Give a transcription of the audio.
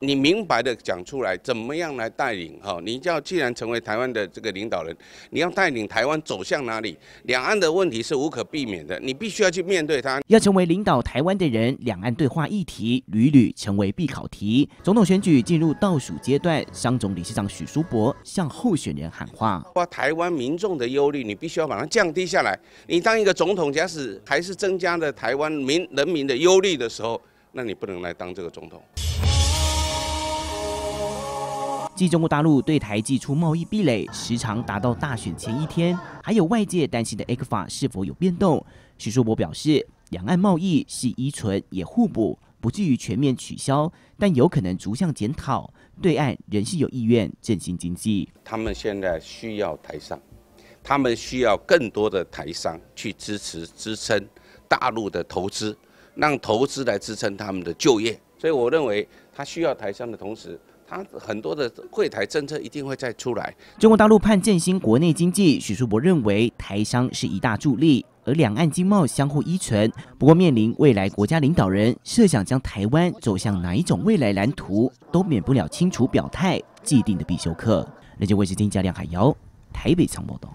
你明白的讲出来，怎么样来带领？哈，你叫既然成为台湾的这个领导人，你要带领台湾走向哪里？两岸的问题是无可避免的，你必须要去面对它。要成为领导台湾的人，两岸对话议题屡屡成为必考题。总统选举进入倒数阶段，商总理事长许淑博向候选人喊话：，把台湾民众的忧虑，你必须要把它降低下来。你当一个总统，假使还是增加了台湾民人民的忧虑的时候，那你不能来当这个总统。即中国大陆对台寄出贸易壁垒时长达到大选前一天，还有外界担心的 ECFA 是否有变动？徐树博表示，两岸贸易是依存也互补，不至于全面取消，但有可能逐项检讨。对岸仍是有意愿振兴经济，他们现在需要台商，他们需要更多的台商去支持支撑大陆的投资，让投资来支撑他们的就业。所以我认为，他需要台商的同时。他很多的柜台政策一定会再出来。中国大陆盼振兴国内经济，许淑博认为台商是一大助力，而两岸经贸相互依存。不过，面临未来国家领导人设想将台湾走向哪一种未来蓝图，都免不了清楚表态，既定的必修课。那线卫视金家梁海瑶，台北长报道。